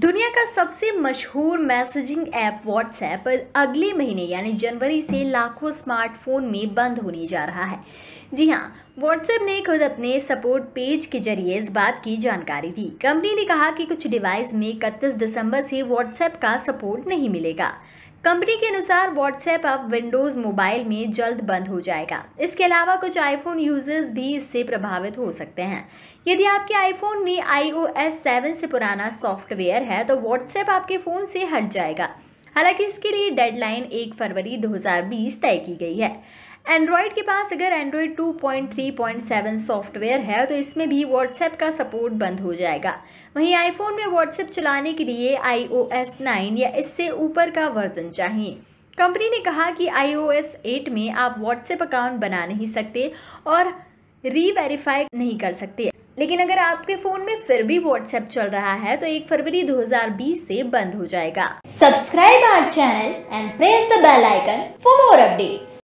दुनिया का सबसे मशहूर मैसेजिंग ऐप व्हाट्सएप अगले महीने यानी जनवरी से लाखों स्मार्टफोन में बंद होने जा रहा है जी हाँ व्हाट्सएप ने खुद अपने सपोर्ट पेज के जरिए इस बात की जानकारी दी कंपनी ने कहा कि कुछ डिवाइस में इकतीस दिसंबर से व्हाट्सएप का सपोर्ट नहीं मिलेगा कंपनी के अनुसार व्हाट्सएप अब विंडोज़ मोबाइल में जल्द बंद हो जाएगा इसके अलावा कुछ आईफोन यूजर्स भी इससे प्रभावित हो सकते हैं यदि आपके आईफोन में आईओएस 7 से पुराना सॉफ्टवेयर है तो व्हाट्सएप आपके फ़ोन से हट जाएगा हालांकि इसके लिए डेडलाइन 1 फरवरी 2020 तय की गई है एंड्रॉयड के पास अगर एंड्रॉयड 2.3.7 सॉफ्टवेयर है तो इसमें भी व्हाट्सएप का सपोर्ट बंद हो जाएगा वहीं आईफोन में व्हाट्सएप चलाने के लिए आई ओ एस नाइन या इससे ऊपर का वर्जन चाहिए कंपनी ने कहा कि आई ओ एस एट में आप व्हाट्सएप अकाउंट बना नहीं सकते और रीवेरीफाई नहीं कर सकते लेकिन अगर आपके फोन में फिर भी व्हाट्सएप चल रहा है तो 1 फरवरी 2020 से बंद हो जाएगा subscribe our channel and press the bell icon for more updates